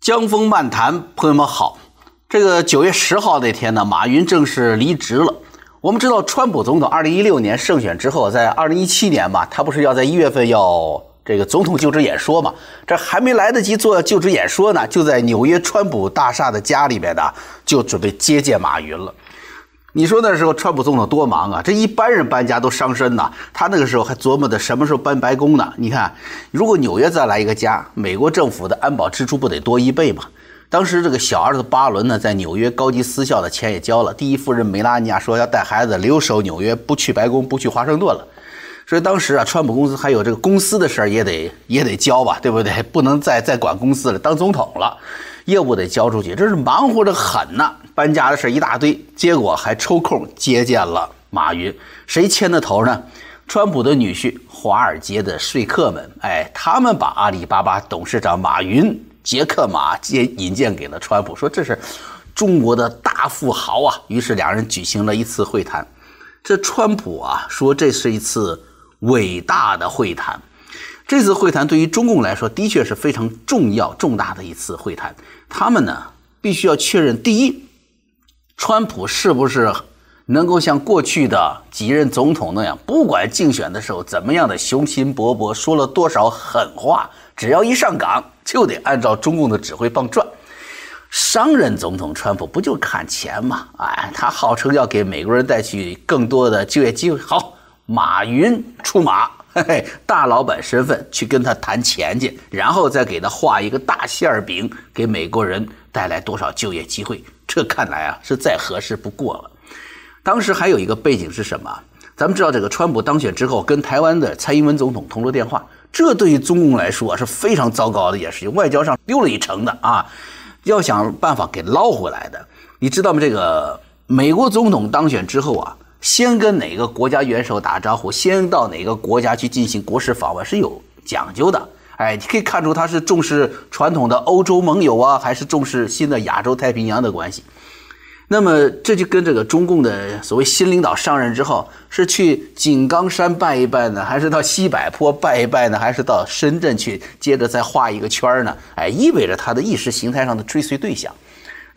江峰漫谈，朋友们好。这个九月十号那天呢，马云正式离职了。我们知道，川普总统二零一六年胜选之后，在二零一七年嘛，他不是要在一月份要这个总统就职演说嘛？这还没来得及做就职演说呢，就在纽约川普大厦的家里边呢，就准备接见马云了。你说那时候川普总统多忙啊！这一般人搬家都伤身呐，他那个时候还琢磨着什么时候搬白宫呢。你看，如果纽约再来一个家，美国政府的安保支出不得多一倍吗？当时这个小儿子巴伦呢，在纽约高级私校的钱也交了。第一夫人梅拉尼亚说要带孩子留守纽约，不去白宫，不去华盛顿了。所以当时啊，川普公司还有这个公司的事儿也得也得交吧，对不对？不能再再管公司了，当总统了。业务得交出去，这是忙活的很呢。搬家的事一大堆，结果还抽空接见了马云。谁牵的头呢？川普的女婿，华尔街的说客们。哎，他们把阿里巴巴董事长马云、杰克马接引荐给了川普，说这是中国的大富豪啊。于是两人举行了一次会谈。这川普啊，说这是一次伟大的会谈。这次会谈对于中共来说，的确是非常重要重大的一次会谈。他们呢，必须要确认：第一，川普是不是能够像过去的几任总统那样，不管竞选的时候怎么样的雄心勃勃，说了多少狠话，只要一上岗就得按照中共的指挥棒转。商任总统川普不就看钱吗？哎，他号称要给美国人带去更多的就业机会。好，马云出马。嘿嘿，大老板身份去跟他谈钱去，然后再给他画一个大馅儿饼，给美国人带来多少就业机会？这看来啊是再合适不过了。当时还有一个背景是什么？咱们知道这个川普当选之后跟台湾的蔡英文总统通了电话，这对于中共来说是非常糟糕的，也是外交上丢了一成的啊，要想办法给捞回来的。你知道吗？这个美国总统当选之后啊。先跟哪个国家元首打招呼，先到哪个国家去进行国事访问是有讲究的。哎，你可以看出他是重视传统的欧洲盟友啊，还是重视新的亚洲太平洋的关系。那么这就跟这个中共的所谓新领导上任之后，是去井冈山拜一拜呢，还是到西柏坡拜一拜呢，还是到深圳去接着再画一个圈呢？哎，意味着他的意识形态上的追随对象。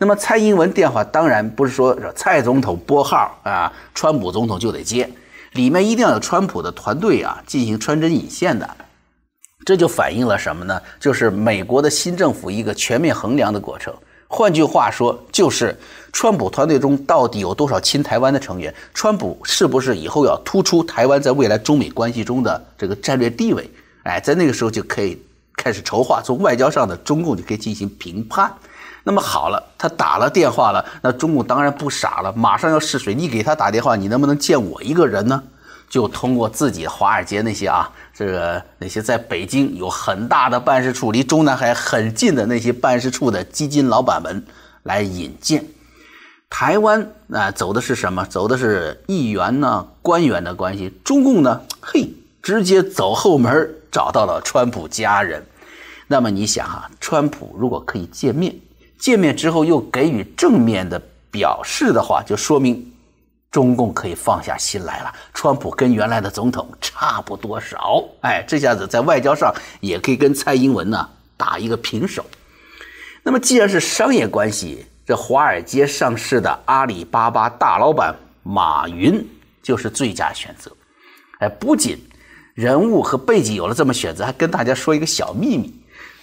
那么蔡英文电话当然不是说蔡总统拨号啊，川普总统就得接，里面一定要有川普的团队啊，进行穿针引线的，这就反映了什么呢？就是美国的新政府一个全面衡量的过程。换句话说，就是川普团队中到底有多少亲台湾的成员，川普是不是以后要突出台湾在未来中美关系中的这个战略地位？哎，在那个时候就可以开始筹划从外交上的中共就可以进行评判。那么好了，他打了电话了。那中共当然不傻了，马上要试水，你给他打电话，你能不能见我一个人呢？就通过自己华尔街那些啊，这个那些在北京有很大的办事处，离中南海很近的那些办事处的基金老板们来引荐。台湾啊，走的是什么？走的是议员呢、官员的关系。中共呢，嘿，直接走后门找到了川普家人。那么你想啊，川普如果可以见面？见面之后又给予正面的表示的话，就说明中共可以放下心来了。川普跟原来的总统差不多少，哎，这下子在外交上也可以跟蔡英文呢打一个平手。那么既然是商业关系，这华尔街上市的阿里巴巴大老板马云就是最佳选择。哎，不仅人物和背景有了这么选择，还跟大家说一个小秘密：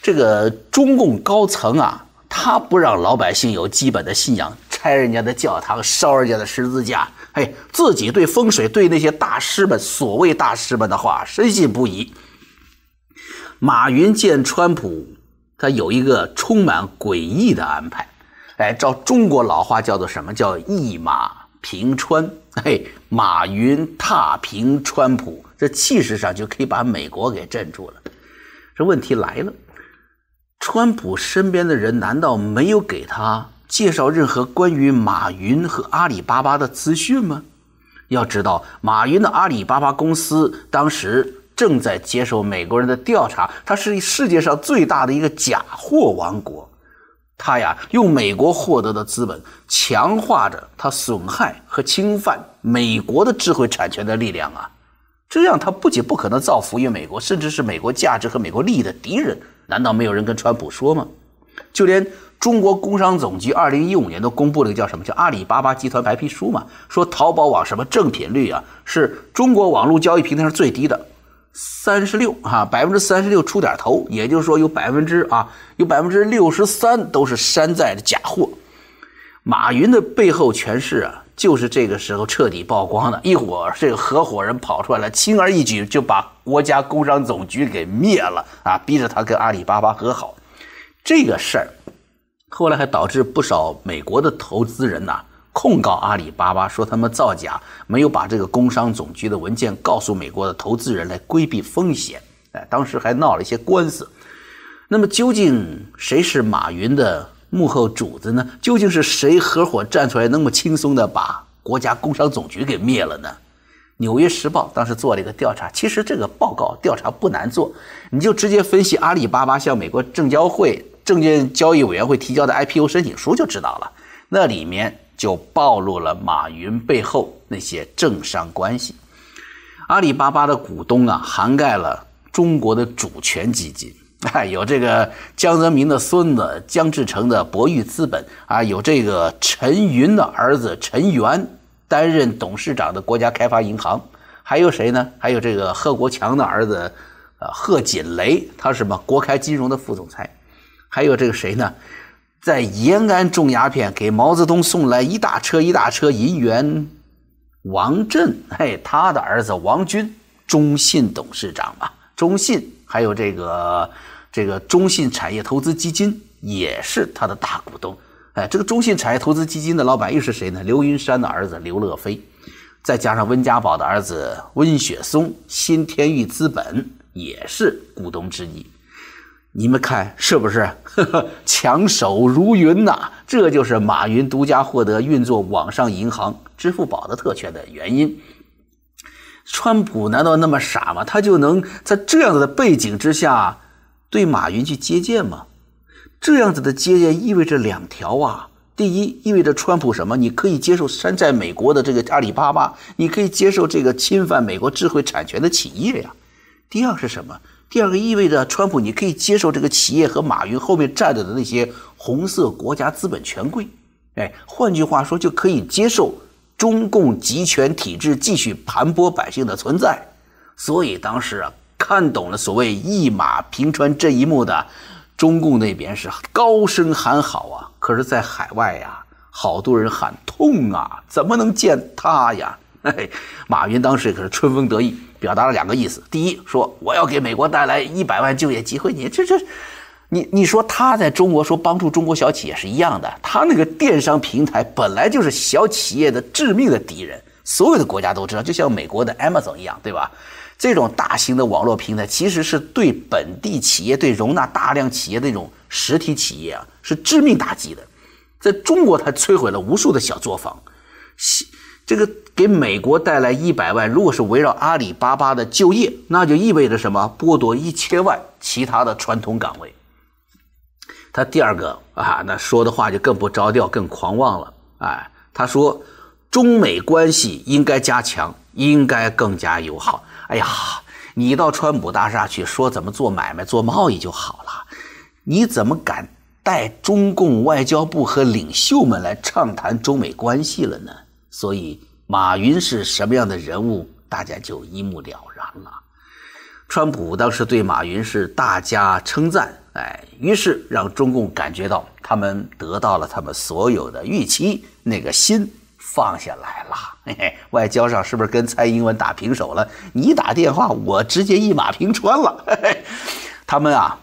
这个中共高层啊。他不让老百姓有基本的信仰，拆人家的教堂，烧人家的十字架，哎，自己对风水对那些大师们所谓大师们的话深信不疑。马云见川普，他有一个充满诡异的安排，哎，照中国老话叫做什么叫一马平川，嘿，马云踏平川普，这气势上就可以把美国给镇住了。这问题来了。川普身边的人难道没有给他介绍任何关于马云和阿里巴巴的资讯吗？要知道，马云的阿里巴巴公司当时正在接受美国人的调查，它是世界上最大的一个假货王国。他呀，用美国获得的资本强化着他损害和侵犯美国的智慧产权的力量啊！这样，他不仅不可能造福于美国，甚至是美国价值和美国利益的敌人。难道没有人跟川普说吗？就连中国工商总局二零一五年都公布了个叫什么？叫阿里巴巴集团白皮书嘛，说淘宝网什么正品率啊，是中国网络交易平台上最低的，三十六啊，百分之三十六出点头，也就是说有百分之啊，有百分之六十三都是山寨的假货。马云的背后全是啊。就是这个时候彻底曝光的一伙这个合伙人跑出来了，轻而易举就把国家工商总局给灭了啊！逼着他跟阿里巴巴和好。这个事儿后来还导致不少美国的投资人呐控告阿里巴巴说他们造假，没有把这个工商总局的文件告诉美国的投资人来规避风险。哎，当时还闹了一些官司。那么究竟谁是马云的？幕后主子呢？究竟是谁合伙站出来，那么轻松的把国家工商总局给灭了呢？《纽约时报》当时做了一个调查，其实这个报告调查不难做，你就直接分析阿里巴巴向美国证交会、证券交易委员会提交的 IPO 申请书就知道了。那里面就暴露了马云背后那些政商关系。阿里巴巴的股东啊，涵盖了中国的主权基金。哎，有这个江泽民的孙子江志成的博裕资本啊，有这个陈云的儿子陈元担任董事长的国家开发银行，还有谁呢？还有这个贺国强的儿子，呃，贺锦雷，他是什么？国开金融的副总裁，还有这个谁呢？在延安种鸦片，给毛泽东送来一大车一大车银元，王震，嘿，他的儿子王军，中信董事长吧，中信，还有这个。这个中信产业投资基金也是他的大股东，哎，这个中信产业投资基金的老板又是谁呢？刘云山的儿子刘乐飞，再加上温家宝的儿子温雪松，新天域资本也是股东之一。你们看是不是？呵 呵强手如云呐！这就是马云独家获得运作网上银行支付宝的特权的原因。川普难道那么傻吗？他就能在这样的背景之下？对马云去接见吗？这样子的接见意味着两条啊，第一意味着川普什么？你可以接受山寨美国的这个阿里巴巴，你可以接受这个侵犯美国智慧产权的企业呀。第二是什么？第二个意味着川普你可以接受这个企业和马云后面站着的那些红色国家资本权贵，哎，换句话说就可以接受中共集权体制继续盘剥百姓的存在。所以当时啊。看懂了所谓一马平川这一幕的，中共那边是高声喊好啊，可是，在海外呀，好多人喊痛啊，怎么能见他呀？嘿，马云当时可是春风得意，表达了两个意思：第一，说我要给美国带来一百万就业机会；你这这，你你说他在中国说帮助中国小企业是一样的，他那个电商平台本来就是小企业的致命的敌人，所有的国家都知道，就像美国的 Amazon 一样，对吧？这种大型的网络平台其实是对本地企业、对容纳大量企业那种实体企业啊，是致命打击的。在中国，它摧毁了无数的小作坊，这个给美国带来一百万。如果是围绕阿里巴巴的就业，那就意味着什么？剥夺一千万其他的传统岗位。他第二个啊，那说的话就更不着调、更狂妄了。哎，他说中美关系应该加强。应该更加友好。哎呀，你到川普大厦去说怎么做买卖、做贸易就好了，你怎么敢带中共外交部和领袖们来畅谈中美关系了呢？所以，马云是什么样的人物，大家就一目了然了。川普当时对马云是大加称赞，哎，于是让中共感觉到他们得到了他们所有的预期，那个心。放下来了，外交上是不是跟蔡英文打平手了？你打电话，我直接一马平川了。嘿嘿，他们啊，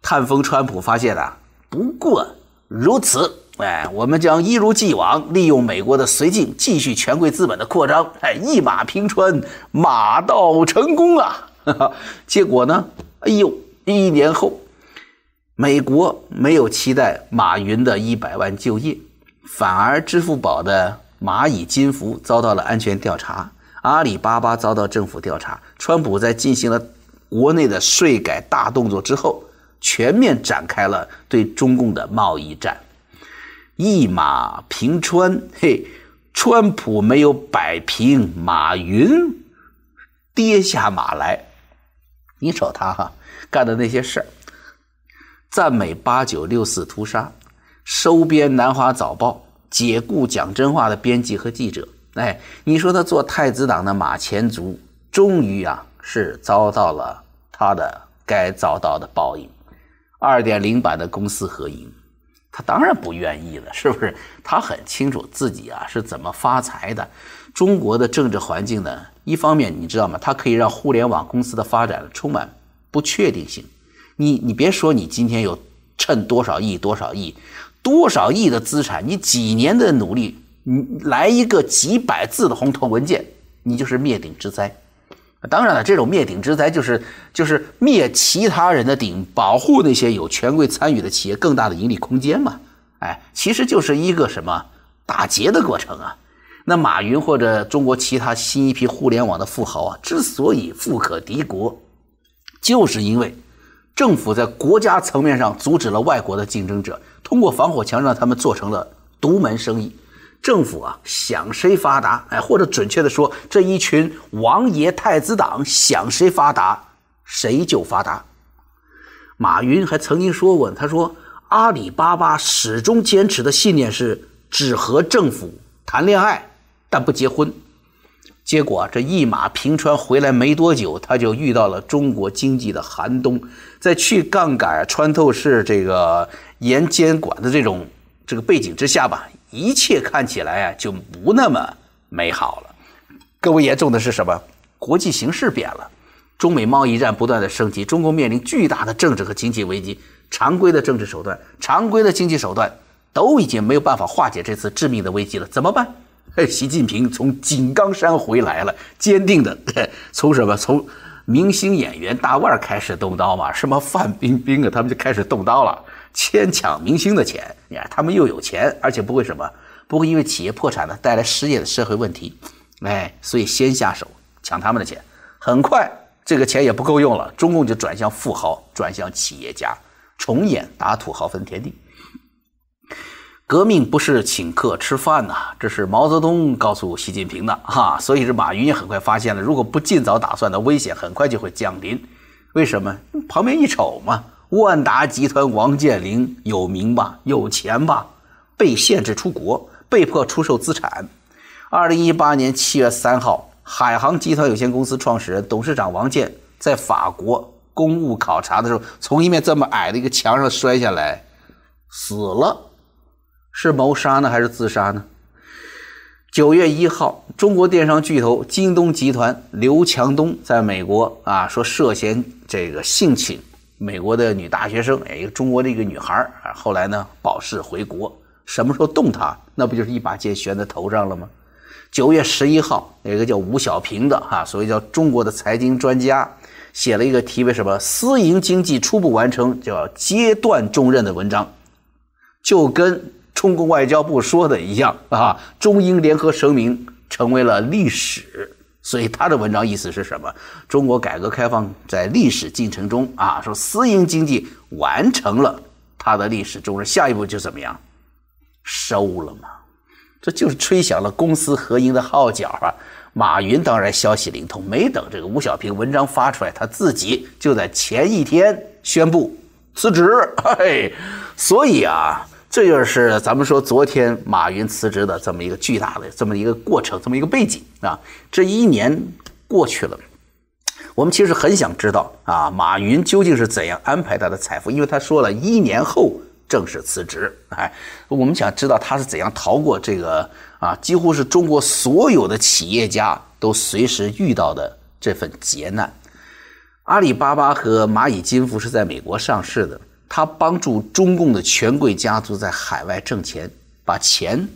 探风川普发现啊，不过如此。哎，我们将一如既往利用美国的绥靖，继续权贵资本的扩张。哎，一马平川，马到成功啊！结果呢？哎呦，一年后，美国没有期待马云的一百万就业，反而支付宝的。蚂蚁金服遭到了安全调查，阿里巴巴遭到政府调查。川普在进行了国内的税改大动作之后，全面展开了对中共的贸易战，一马平川。嘿，川普没有摆平马云，跌下马来。你瞅他哈干的那些事儿，赞美八九六四屠杀，收编《南华早报》。解雇讲真话的编辑和记者，哎，你说他做太子党的马前卒，终于啊是遭到了他的该遭到的报应。二点零版的公私合营，他当然不愿意了，是不是？他很清楚自己啊是怎么发财的。中国的政治环境呢，一方面你知道吗？它可以让互联网公司的发展充满不确定性。你你别说，你今天有趁多少亿多少亿。多少亿的资产，你几年的努力，你来一个几百字的红头文件，你就是灭顶之灾。当然了，这种灭顶之灾就是就是灭其他人的顶，保护那些有权贵参与的企业更大的盈利空间嘛。哎，其实就是一个什么打劫的过程啊。那马云或者中国其他新一批互联网的富豪啊，之所以富可敌国，就是因为。政府在国家层面上阻止了外国的竞争者，通过防火墙让他们做成了独门生意。政府啊，想谁发达，哎，或者准确的说，这一群王爷太子党想谁发达，谁就发达。马云还曾经说过，他说阿里巴巴始终坚持的信念是只和政府谈恋爱，但不结婚。结果这一马平川回来没多久，他就遇到了中国经济的寒冬。在去杠杆、穿透式这个严监管的这种这个背景之下吧，一切看起来啊就不那么美好了。更为严重的是什么？国际形势变了，中美贸易战不断的升级，中国面临巨大的政治和经济危机。常规的政治手段、常规的经济手段都已经没有办法化解这次致命的危机了，怎么办？习近平从井冈山回来了，坚定的从什么？从明星演员大腕开始动刀嘛？什么范冰冰啊，他们就开始动刀了，先抢明星的钱。你看他们又有钱，而且不会什么，不会因为企业破产呢带来失业的社会问题。哎，所以先下手抢他们的钱。很快这个钱也不够用了，中共就转向富豪，转向企业家，重演打土豪分田地。革命不是请客吃饭呐，这是毛泽东告诉习近平的哈，所以这马云也很快发现了，如果不尽早打算的危险，很快就会降临。为什么？旁边一瞅嘛，万达集团王健林有名吧，有钱吧，被限制出国，被迫出售资产。二零一八年七月三号，海航集团有限公司创始人、董事长王健在法国公务考察的时候，从一面这么矮的一个墙上摔下来，死了。是谋杀呢还是自杀呢？九月一号，中国电商巨头京东集团刘强东在美国啊，说涉嫌这个性侵美国的女大学生，哎，一个中国的一个女孩啊。后来呢，保释回国。什么时候动他，那不就是一把剑悬在头上了吗？九月十一号，有一个叫吴小平的哈，所谓叫中国的财经专家，写了一个题为“什么私营经济初步完成，叫阶段重任”的文章，就跟。中共外交部说的一样啊，中英联合声明成为了历史，所以他的文章意思是什么？中国改革开放在历史进程中啊，说私营经济完成了它的历史重任，下一步就怎么样？收了吗？这就是吹响了公私合营的号角啊！马云当然消息灵通，没等这个吴小平文章发出来，他自己就在前一天宣布辞职。所以啊。这就是咱们说昨天马云辞职的这么一个巨大的这么一个过程，这么一个背景啊。这一年过去了，我们其实很想知道啊，马云究竟是怎样安排他的财富？因为他说了一年后正式辞职，哎，我们想知道他是怎样逃过这个啊，几乎是中国所有的企业家都随时遇到的这份劫难。阿里巴巴和蚂蚁金服是在美国上市的。他帮助中共的权贵家族在海外挣钱，把钱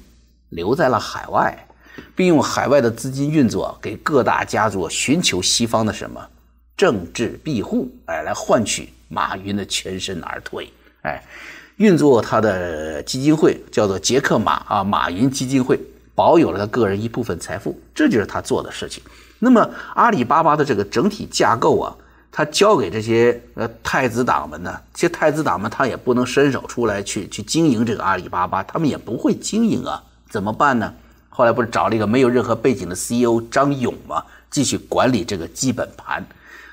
留在了海外，并用海外的资金运作，给各大家族寻求西方的什么政治庇护，哎，来换取马云的全身而退，哎，运作他的基金会叫做杰克马啊，马云基金会保有了他个人一部分财富，这就是他做的事情。那么阿里巴巴的这个整体架构啊。他交给这些呃太子党们呢，其实太子党们他也不能伸手出来去去经营这个阿里巴巴，他们也不会经营啊，怎么办呢？后来不是找了一个没有任何背景的 CEO 张勇吗？继续管理这个基本盘。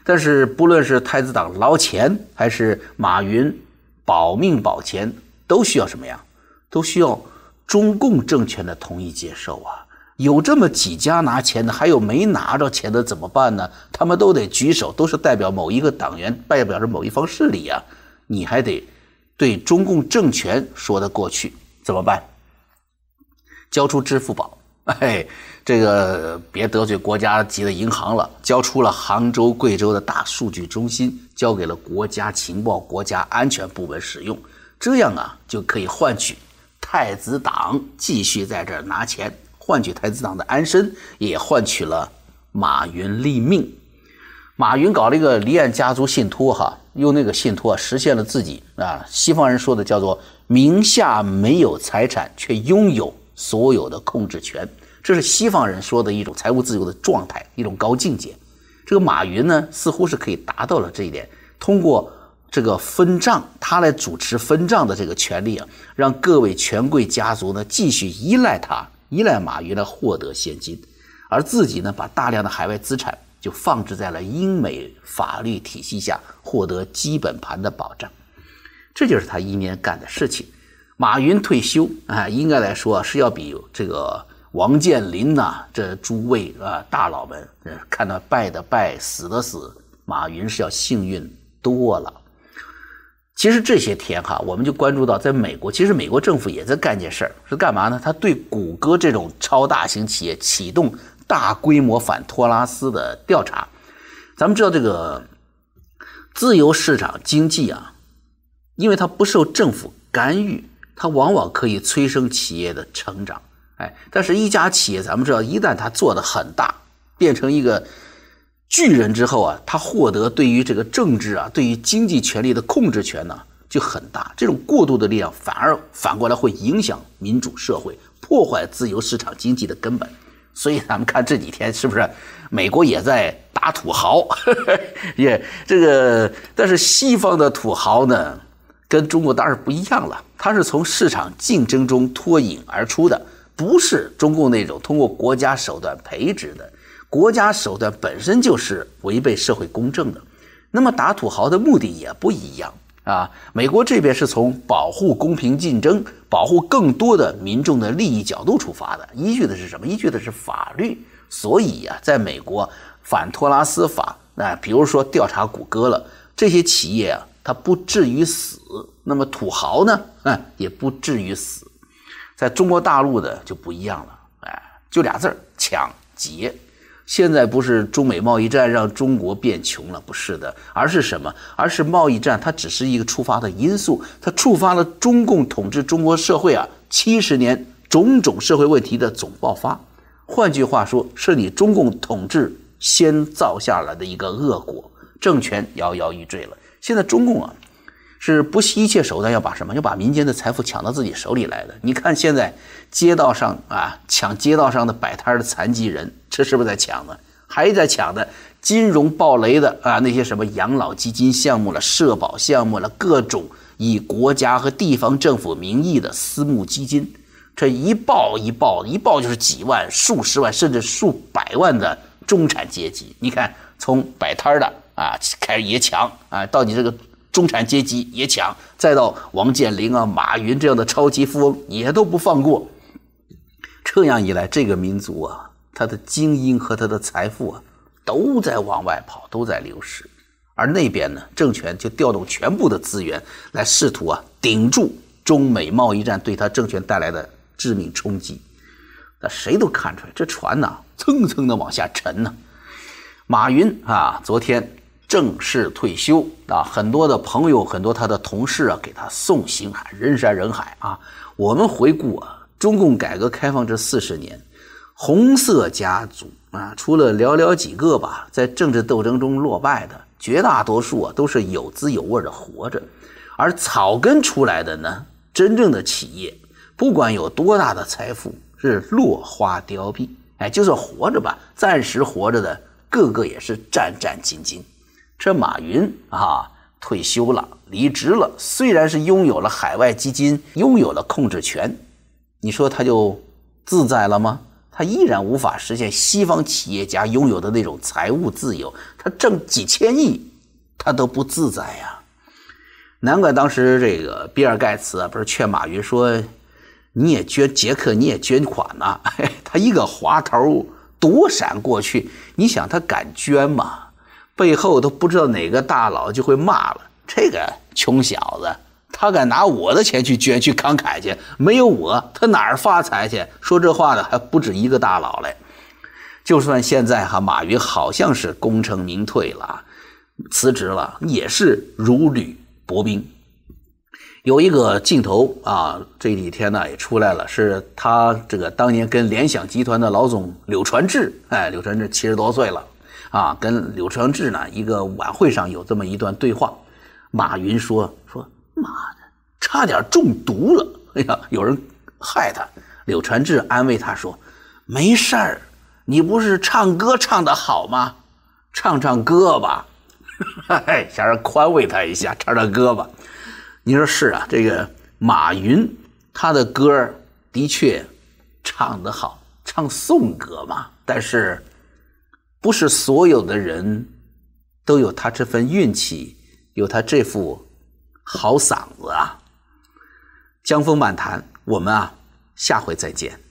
但是不论是太子党捞钱，还是马云保命保钱，都需要什么呀？都需要中共政权的同意接受啊。有这么几家拿钱的，还有没拿着钱的怎么办呢？他们都得举手，都是代表某一个党员，代表着某一方势力呀。你还得对中共政权说得过去，怎么办？交出支付宝，哎，这个别得罪国家级的银行了。交出了杭州、贵州的大数据中心，交给了国家情报、国家安全部门使用。这样啊，就可以换取太子党继续在这儿拿钱。换取台资党的安身，也换取了马云立命。马云搞了一个离岸家族信托，哈，用那个信托实现了自己啊。西方人说的叫做名下没有财产，却拥有所有的控制权，这是西方人说的一种财务自由的状态，一种高境界。这个马云呢，似乎是可以达到了这一点。通过这个分账，他来主持分账的这个权利啊，让各位权贵家族呢继续依赖他。依赖马云来获得现金，而自己呢，把大量的海外资产就放置在了英美法律体系下，获得基本盘的保障。这就是他一年干的事情。马云退休啊，应该来说是要比这个王健林呐，这诸位啊大佬们，看到败的败，死的死，马云是要幸运多了。其实这些天哈，我们就关注到，在美国，其实美国政府也在干件事儿，是干嘛呢？他对谷歌这种超大型企业启动大规模反托拉斯的调查。咱们知道这个自由市场经济啊，因为它不受政府干预，它往往可以催生企业的成长。哎，但是，一家企业，咱们知道，一旦它做的很大，变成一个。巨人之后啊，他获得对于这个政治啊，对于经济权力的控制权呢，就很大。这种过度的力量反而反过来会影响民主社会，破坏自由市场经济的根本。所以咱们看这几天是不是美国也在打土豪？也这个，但是西方的土豪呢，跟中国当然不一样了，他是从市场竞争中脱颖而出的，不是中共那种通过国家手段培植的。国家手段本身就是违背社会公正的，那么打土豪的目的也不一样啊。美国这边是从保护公平竞争、保护更多的民众的利益角度出发的，依据的是什么？依据的是法律。所以啊，在美国反托拉斯法，啊、比如说调查谷歌了，这些企业啊，它不至于死；那么土豪呢，嗯，也不至于死。在中国大陆的就不一样了，哎，就俩字儿：抢劫。现在不是中美贸易战让中国变穷了，不是的，而是什么？而是贸易战它只是一个触发的因素，它触发了中共统治中国社会啊七十年种种社会问题的总爆发。换句话说是你中共统治先造下来的一个恶果，政权摇摇欲坠了。现在中共啊。是不惜一切手段要把什么？要把民间的财富抢到自己手里来的。你看现在街道上啊，抢街道上的摆摊的残疾人，这是不是在抢呢？还在抢的。金融暴雷的啊，那些什么养老基金项目了、社保项目了，各种以国家和地方政府名义的私募基金，这一爆一爆一爆就是几万、数十万甚至数百万的中产阶级。你看，从摆摊的啊开始也抢啊，到你这个。中产阶级也抢，再到王健林啊、马云这样的超级富翁也都不放过。这样一来，这个民族啊，他的精英和他的财富啊，都在往外跑，都在流失。而那边呢，政权就调动全部的资源来试图啊，顶住中美贸易战对他政权带来的致命冲击。那谁都看出来，这船呢，蹭蹭的往下沉呢。马云啊，昨天。正式退休啊，很多的朋友，很多他的同事啊，给他送行，人山人海啊。我们回顾啊，中共改革开放这四十年，红色家族啊，除了寥寥几个吧，在政治斗争中落败的，绝大多数啊都是有滋有味的活着。而草根出来的呢，真正的企业，不管有多大的财富，是落花凋敝。哎，就算活着吧，暂时活着的，个个也是战战兢兢。这马云啊，退休了，离职了，虽然是拥有了海外基金，拥有了控制权，你说他就自在了吗？他依然无法实现西方企业家拥有的那种财务自由。他挣几千亿，他都不自在呀。难怪当时这个比尔盖茨不是劝马云说：“你也捐，杰克你也捐款呐。”他一个滑头躲闪过去，你想他敢捐吗？背后都不知道哪个大佬就会骂了这个穷小子，他敢拿我的钱去捐去慷慨去，没有我他哪儿发财去？说这话的还不止一个大佬嘞。就算现在哈，马云好像是功成名退了，辞职了，也是如履薄冰。有一个镜头啊，这几天呢也出来了，是他这个当年跟联想集团的老总柳传志，哎，柳传志七十多岁了。啊，跟柳传志呢一个晚会上有这么一段对话，马云说说妈的，差点中毒了，哎呀，有人害他。柳传志安慰他说，没事儿，你不是唱歌唱的好吗？唱唱歌吧，想 让宽慰他一下，唱唱歌吧。你说是啊，这个马云他的歌的确唱得好，唱颂歌嘛，但是。不是所有的人都有他这份运气，有他这副好嗓子啊！江风漫谈，我们啊，下回再见。